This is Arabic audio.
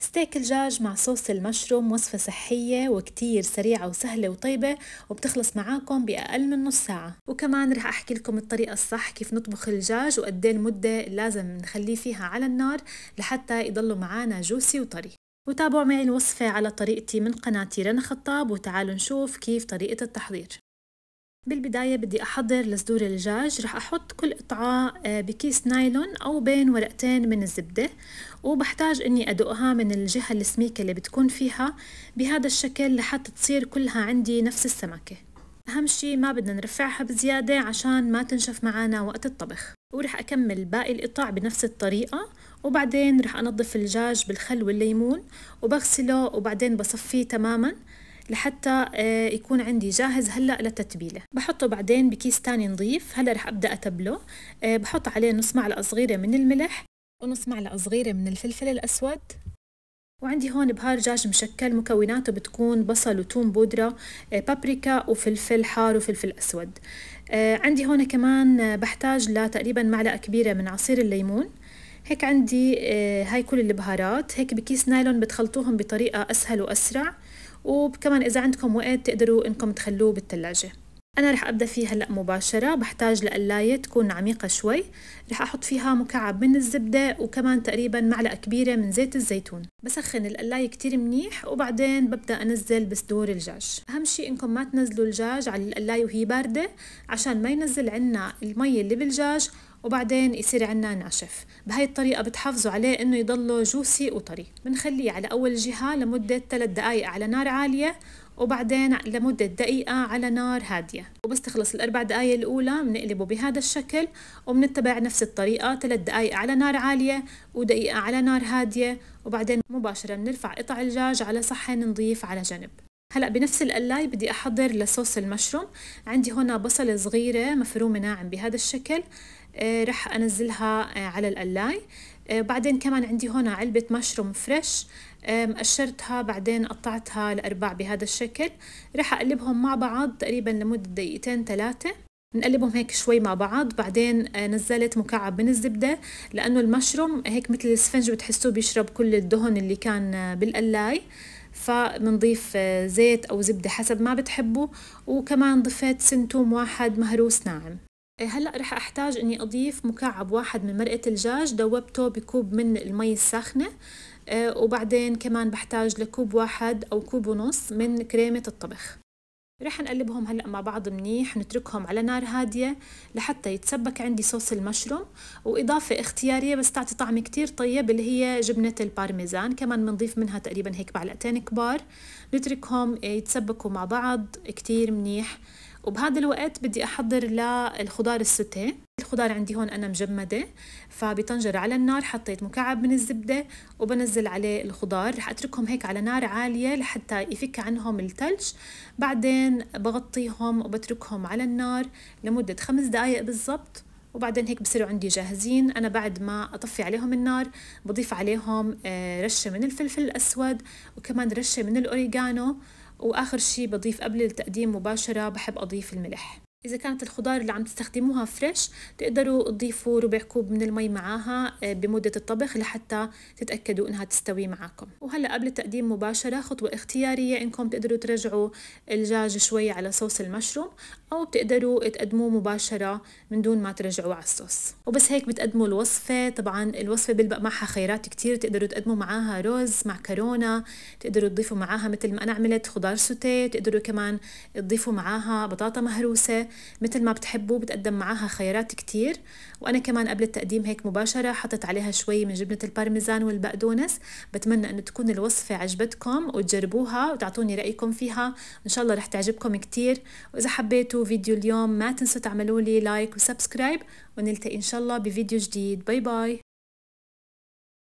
ستيك الجاج مع صوص المشروم وصفة صحية وكتير سريعة وسهلة وطيبة وبتخلص معاكم بأقل من نص ساعة وكمان رح أحكي لكم الطريقة الصح كيف نطبخ الدجاج وقدي المدة لازم نخليه فيها على النار لحتى يضلوا معانا جوسي وطري وتابعوا معي الوصفة على طريقتي من قناتي رنا خطاب وتعالوا نشوف كيف طريقة التحضير بالبداية بدي أحضر لصدور الدجاج رح أحط كل قطعة آه، بكيس نايلون أو بين ورقتين من الزبدة وبحتاج أني أدقها من الجهة السميكة اللي بتكون فيها بهذا الشكل لحتى تصير كلها عندي نفس السمكة أهم شي ما بدنا نرفعها بزيادة عشان ما تنشف معنا وقت الطبخ ورح أكمل باقي القطع بنفس الطريقة وبعدين رح أنظف الدجاج بالخل والليمون وبغسله وبعدين بصفيه تماماً لحتى آه، يكون عندي جاهز هلا للتتبيله بحطه بعدين بكيس تاني نظيف هلا رح ابدا اتبله آه، بحط عليه نص معلقه صغيره من الملح ونص معلقه صغيره من الفلفل الاسود وعندي هون بهار دجاج مشكل مكوناته بتكون بصل وتوم بودرة آه، بابريكا وفلفل حار وفلفل أسود عندي هون كمان بحتاج لتقريبا معلقة كبيرة من عصير الليمون هيك عندي آه، هاي كل البهارات هيك بكيس نايلون بتخلطوهم بطريقة أسهل وأسرع وكمان إذا عندكم وقت تقدروا إنكم تخلوه بالثلاجة أنا رح أبدأ فيه هلأ مباشرة بحتاج لقلاية تكون عميقة شوي رح أحط فيها مكعب من الزبدة وكمان تقريبا معلقة كبيرة من زيت الزيتون بسخن القلاية كتير منيح وبعدين ببدأ أنزل بصدور الدجاج أهم شيء إنكم ما تنزلوا الدجاج على القلاية وهي باردة عشان ما ينزل عنا المي اللي بالدجاج وبعدين يصير عنا ناشف بهاي الطريقة بتحافظوا عليه انه يضله جوسي وطري بنخليه على اول جهة لمدة 3 دقايق على نار عالية وبعدين لمدة دقيقة على نار هادية وبستخلص الأربع دقايق الأولى بنقلبه بهذا الشكل وبنتبع نفس الطريقة ثلاث دقايق على نار عالية ودقيقة على نار هادية وبعدين مباشرة بنرفع قطع الدجاج على صحن نضيف على جنب هلا بنفس القلاي بدي احضر لصوص المشروم عندي هنا بصله صغيره مفرومه ناعم بهذا الشكل آه، رح انزلها آه، على القلاي آه، بعدين كمان عندي هنا علبة مشروم فريش مقشرتها بعدين قطعتها لأرباع بهذا الشكل رح أقلبهم مع بعض تقريبا لمدة دقيقتين ثلاثة نقلبهم هيك شوي مع بعض بعدين نزلت مكعب من الزبدة لأنه المشروم هيك مثل السفنج بتحسوه بيشرب كل الدهن اللي كان بالقلاي فبنضيف آه، زيت أو زبدة حسب ما بتحبوا وكمان ضفيت سنتوم واحد مهروس ناعم إيه، هلا رح احتاج اني اضيف مكعب واحد من مرقه الدجاج دوبته بكوب من المي الساخنه آه، وبعدين كمان بحتاج لكوب واحد او كوب ونص من كريمه الطبخ رح نقلبهم هلأ مع بعض منيح نتركهم على نار هادية لحتى يتسبك عندي صوص المشروم وإضافة اختيارية بس تعطي طعم كتير طيب اللي هي جبنة البارميزان كمان بنضيف منها تقريبا هيك معلقتين كبار نتركهم يتسبكوا مع بعض كتير منيح وبهذا الوقت بدي أحضر للخضار السوتيه الخضار عندي هون أنا مجمدة فبطنجرة على النار حطيت مكعب من الزبدة وبنزل عليه الخضار رح أتركهم هيك على نار عالية لحتى يفك عنهم التلج بعدين بغطيهم وبتركهم على النار لمدة خمس دقايق بالضبط وبعدين هيك بصيروا عندي جاهزين أنا بعد ما أطفي عليهم النار بضيف عليهم آه، رشة من الفلفل الأسود وكمان رشة من الأوريجانو وآخر شي بضيف قبل التقديم مباشرة بحب أضيف الملح إذا كانت الخضار اللي عم تستخدموها فريش تقدروا تضيفوا ربع كوب من المي معاها آه، بمدة الطبخ لحتى تتأكدوا إنها تستوي معاكم وهلأ قبل التقديم مباشرة خطوة اختيارية إنكم تقدروا ترجعوا الجاج شوي على صوص المشروم أو بتقدروا تقدموه مباشرة من دون ما ترجعوا على الصوص وبس هيك بتقدموا الوصفة طبعا الوصفة بيلبق معها خيارات كتير تقدروا تقدموا معاها رز معكرونة تقدروا تضيفوا معاها مثل ما أنا عملت خضار سوتيه تقدروا كمان تضيفوا معاها بطاطا مهروسة مثل ما بتحبوا بتقدم معاها خيارات كتير وأنا كمان قبل التقديم هيك مباشرة حطت عليها شوي من جبنة البارميزان والبقدونس بتمنى أن تكون الوصفة عجبتكم وتجربوها وتعطوني رأيكم فيها إن شاء الله رح تعجبكم كتير وإذا حبيتوا فيديو اليوم ما تنسوا تعملوا لي لايك وسبسكرايب ونلتقي إن شاء الله بفيديو جديد باي باي